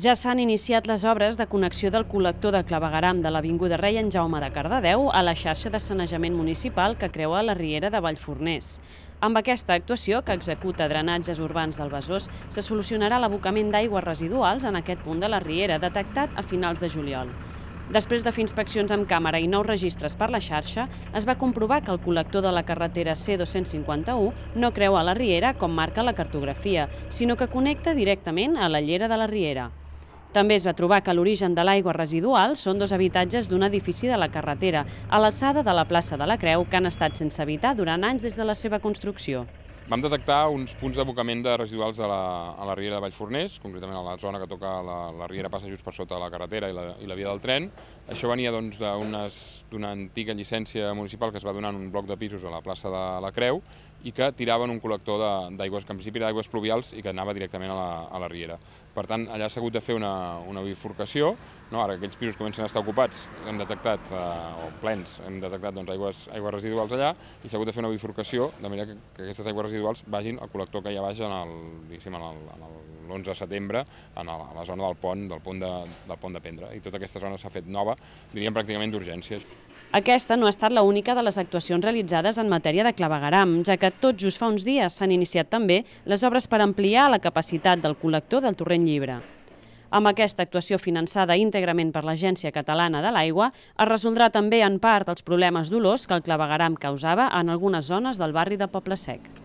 Ja s'han iniciat les obres de connexió del col·lector de clavegaram de l'Avinguda Rei en Jaume de Cardedeu a la xarxa de sanejament municipal que creua la Riera de Vallfornès. Amb aquesta actuació, que executa drenatges urbans del Besòs, se solucionarà l'abocament d'aigües residuals en aquest punt de la Riera, detectat a finals de juliol. Després de fer inspeccions amb càmera i nous registres per la xarxa, es va comprovar que el col·lector de la carretera C251 no creua la Riera com marca la cartografia, sinó que connecta directament a la Llera de la Riera. També es va trobar que l'origen de l'aigua residual són dos habitatges d'un edifici de la carretera, a l'alçada de la plaça de la Creu, que han estat sense habitar durant anys des de la seva construcció. Vam detectar uns punts d'abocament de residuals a la, a la Riera de Vallfornès, concretament a la zona que toca la, la Riera passa just per sota la carretera i la, i la via del tren, això venia doncs, d'una doncs, antiga llicència municipal que es va donar en un bloc de pisos a la plaça de la Creu i que tiraven un col·lector d'aigües, que en principi era d'aigües pluvials i que anava directament a la, a la riera. Per tant, allà s'ha hagut de fer una, una bifurcació. No? Ara que aquells pisos comencen a estar ocupats, hem detectat, eh, o plens, hem detectat doncs, aigües, aigües residuals allà i s'ha hagut de fer una bifurcació de manera que, que aquestes aigües residuals vagin al col·lector que hi ha baix en l'11 de setembre, en la, a la zona del pont, del pont de, del pont de Pendra. I tota aquesta zona s'ha fet nova acabava, diríem pràcticament d'urgències. Aquesta no ha estat la única de les actuacions realitzades en matèria de clavegaram, ja que tot just fa uns dies s'han iniciat també les obres per ampliar la capacitat del col·lector del Torrent Llibre. Amb aquesta actuació finançada íntegrament per l'Agència Catalana de l'Aigua, es resoldrà també en part els problemes d'olors que el clavegaram causava en algunes zones del barri de Poble Sec.